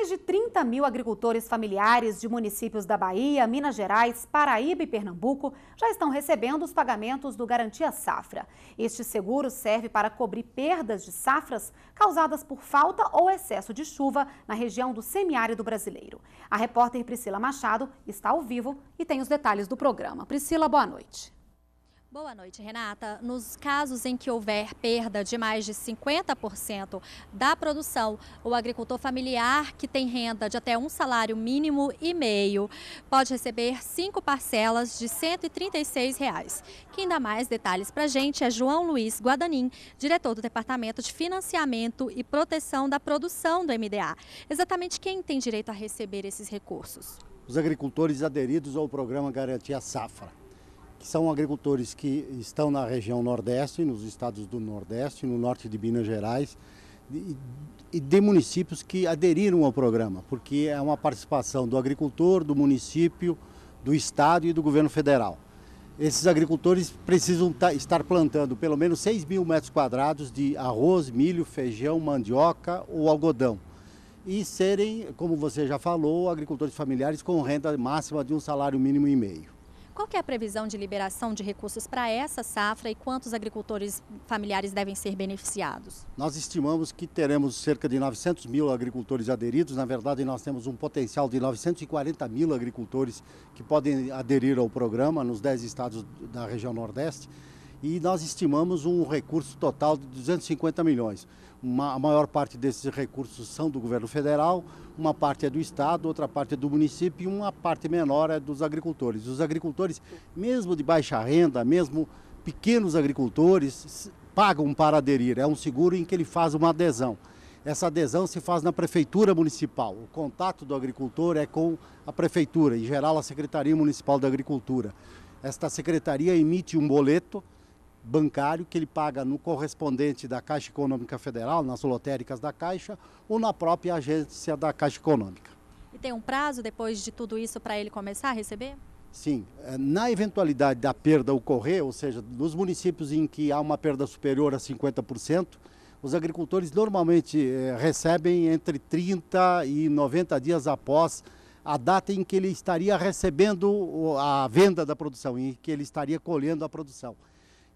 mais de 30 mil agricultores familiares de municípios da Bahia, Minas Gerais, Paraíba e Pernambuco já estão recebendo os pagamentos do Garantia Safra. Este seguro serve para cobrir perdas de safras causadas por falta ou excesso de chuva na região do semiárido brasileiro. A repórter Priscila Machado está ao vivo e tem os detalhes do programa. Priscila, boa noite. Boa noite, Renata. Nos casos em que houver perda de mais de 50% da produção, o agricultor familiar que tem renda de até um salário mínimo e meio pode receber cinco parcelas de R$ 136. Reais. Quem dá mais detalhes para a gente é João Luiz Guadanin, diretor do Departamento de Financiamento e Proteção da Produção do MDA. Exatamente quem tem direito a receber esses recursos? Os agricultores aderidos ao programa Garantia Safra que são agricultores que estão na região Nordeste, nos estados do Nordeste, no norte de Minas Gerais e de municípios que aderiram ao programa, porque é uma participação do agricultor, do município, do estado e do governo federal. Esses agricultores precisam estar plantando pelo menos 6 mil metros quadrados de arroz, milho, feijão, mandioca ou algodão e serem, como você já falou, agricultores familiares com renda máxima de um salário mínimo e meio. Qual é a previsão de liberação de recursos para essa safra e quantos agricultores familiares devem ser beneficiados? Nós estimamos que teremos cerca de 900 mil agricultores aderidos. Na verdade, nós temos um potencial de 940 mil agricultores que podem aderir ao programa nos 10 estados da região Nordeste e nós estimamos um recurso total de 250 milhões. Uma, a maior parte desses recursos são do governo federal, uma parte é do estado, outra parte é do município e uma parte menor é dos agricultores. Os agricultores, mesmo de baixa renda, mesmo pequenos agricultores, pagam para aderir. É um seguro em que ele faz uma adesão. Essa adesão se faz na prefeitura municipal. O contato do agricultor é com a prefeitura, em geral a Secretaria Municipal da Agricultura. Esta secretaria emite um boleto bancário que ele paga no correspondente da Caixa Econômica Federal, nas lotéricas da Caixa ou na própria agência da Caixa Econômica. E tem um prazo depois de tudo isso para ele começar a receber? Sim, é, na eventualidade da perda ocorrer, ou seja, nos municípios em que há uma perda superior a 50%, os agricultores normalmente é, recebem entre 30 e 90 dias após a data em que ele estaria recebendo a venda da produção, em que ele estaria colhendo a produção.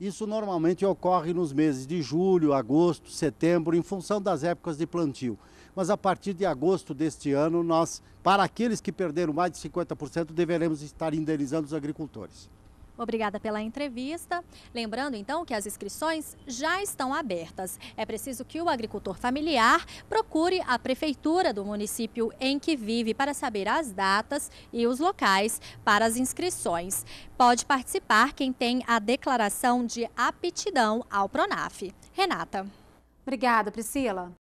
Isso normalmente ocorre nos meses de julho, agosto, setembro, em função das épocas de plantio. Mas a partir de agosto deste ano, nós, para aqueles que perderam mais de 50%, deveremos estar indenizando os agricultores. Obrigada pela entrevista. Lembrando, então, que as inscrições já estão abertas. É preciso que o agricultor familiar procure a prefeitura do município em que vive para saber as datas e os locais para as inscrições. Pode participar quem tem a declaração de aptidão ao PRONAF. Renata. Obrigada, Priscila.